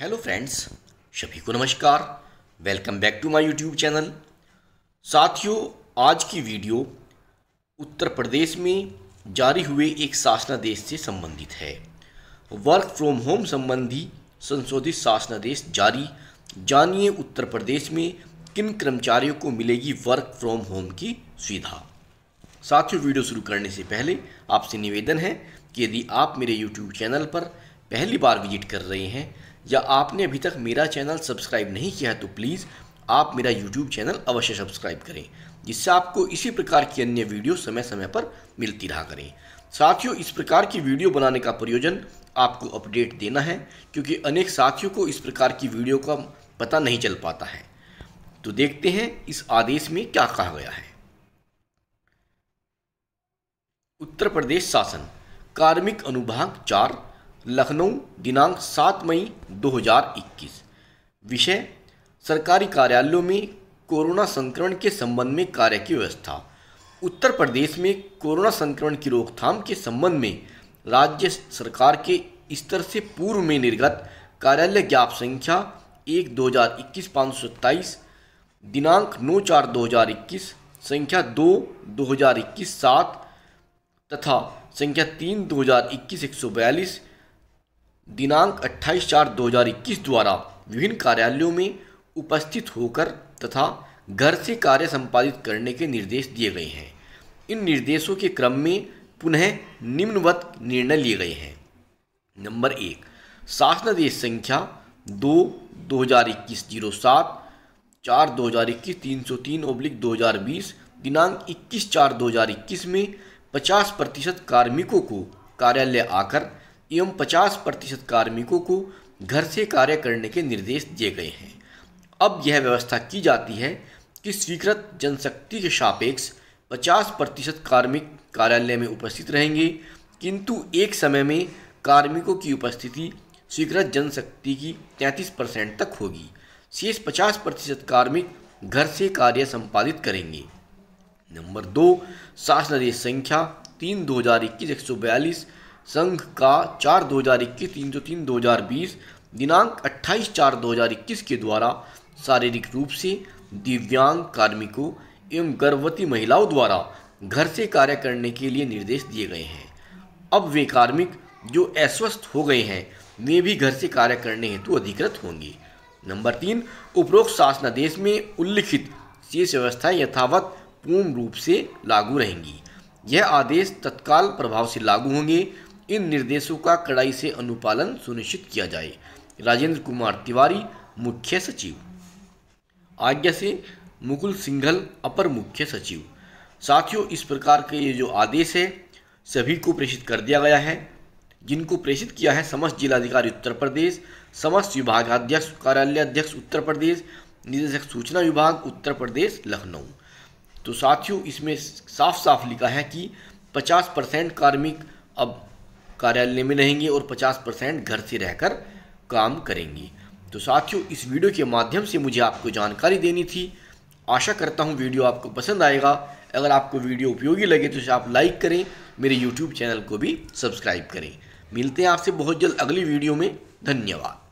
hello friends सभी को नमस्कार welcome back to my YouTube channel साथियों आज की वीडियो उत्तर प्रदेश में जारी हुए एक शासनादेश से संबंधित है वर्क फ्रॉम होम संबंधी संशोधित शासनादेश जारी जानिए उत्तर प्रदेश में किन कर्मचारियों को मिलेगी वर्क फ्रॉम होम की सुविधा साथियों वीडियो शुरू करने से पहले आपसे निवेदन है कि यदि आप मेरे यूट्यूब चैनल पर पहली बार विजिट कर रहे हैं या आपने अभी तक मेरा चैनल सब्सक्राइब नहीं किया है तो प्लीज़ आप मेरा यूट्यूब चैनल अवश्य सब्सक्राइब करें जिससे आपको इसी प्रकार की अन्य वीडियो समय समय पर मिलती रहा करें साथियों इस प्रकार की वीडियो बनाने का प्रयोजन आपको अपडेट देना है क्योंकि अनेक साथियों को इस प्रकार की वीडियो का पता नहीं चल पाता है तो देखते हैं इस आदेश में क्या कहा गया है उत्तर प्रदेश शासन कार्मिक अनुभाग चार लखनऊ दिनांक सात मई 2021 विषय सरकारी कार्यालयों में कोरोना संक्रमण के संबंध में कार्य की व्यवस्था उत्तर प्रदेश में कोरोना संक्रमण की रोकथाम के संबंध में राज्य सरकार के स्तर से पूर्व में निर्गत कार्यालय ज्ञाप संख्या एक दो हज़ार इक्कीस पाँच सौ सत्ताईस दिनांक नौ चार दो हज़ार इक्कीस संख्या दो दो हज़ार इक्कीस सात तथा संख्या तीन दो हज़ार इक्कीस एक सौ बयालीस दिनांक 28 चार 2021 द्वारा विभिन्न कार्यालयों में उपस्थित होकर तथा घर से कार्य संपादित करने के निर्देश दिए गए हैं इन निर्देशों के क्रम में पुनः निम्नवत निर्णय लिए गए हैं नंबर एक शासनादेश संख्या दो दो हज़ार इक्कीस जीरो सात चार दो हज़ार इक्कीस तीन सौ तीन ओब्लिक दो हज़ार बीस दिनांक इक्कीस चार दो हज़ार इक्कीस में पचास प्रतिशत कार्मिकों को कार्यालय आकर एवं 50 प्रतिशत कार्मिकों को घर से कार्य करने के निर्देश दिए गए हैं अब यह व्यवस्था की जाती है कि स्वीकृत जनशक्ति के सापेक्ष 50 प्रतिशत कार्मिक कार्यालय में उपस्थित रहेंगे किंतु एक समय में कार्मिकों की उपस्थिति स्वीकृत जनशक्ति की 33 परसेंट तक होगी शेष 50 प्रतिशत कार्मिक घर से कार्य संपादित करेंगे नंबर दो शासन संख्या तीन दो हज़ार इक्कीस एक सौ बयालीस संघ का चार दो हज़ार इक्कीस तीन सौ तीन दो हज़ार बीस दिनांक अट्ठाईस चार दो हज़ार इक्कीस के द्वारा शारीरिक रूप से दिव्यांग कार्मिकों एवं गर्भवती महिलाओं द्वारा घर से कार्य करने के लिए निर्देश दिए गए हैं अब वे कार्मिक जो अस्वस्थ हो गए हैं वे भी घर से कार्य करने हेतु अधिकृत होंगे नंबर तीन उपरोक्त शासनादेश में उल्लिखित शेष व्यवस्थाएं यथावत पूर्ण रूप से लागू रहेंगी यह आदेश तत्काल प्रभाव से लागू होंगे इन निर्देशों का कड़ाई से अनुपालन सुनिश्चित किया जाए राजेंद्र कुमार तिवारी मुख्य सचिव आज्ञा से मुकुल सिंघल अपर मुख्य सचिव साथियों इस प्रकार के ये जो आदेश है सभी को प्रेषित कर दिया गया है जिनको प्रेषित किया है समस्त जिलाधिकारी उत्तर प्रदेश समस्त विभागाध्यक्ष कार्यालय अध्यक्ष उत्तर प्रदेश निदेशक सूचना विभाग उत्तर प्रदेश लखनऊ तो साथियों इसमें साफ साफ लिखा है कि 50 परसेंट कार्मिक अब कार्यालय में रहेंगी और 50 परसेंट घर से रहकर काम करेंगी तो साथियों इस वीडियो के माध्यम से मुझे आपको जानकारी देनी थी आशा करता हूँ वीडियो आपको पसंद आएगा अगर आपको वीडियो उपयोगी लगे तो आप लाइक करें मेरे यूट्यूब चैनल को भी सब्सक्राइब करें मिलते हैं आपसे बहुत जल्द अगली वीडियो में धन्यवाद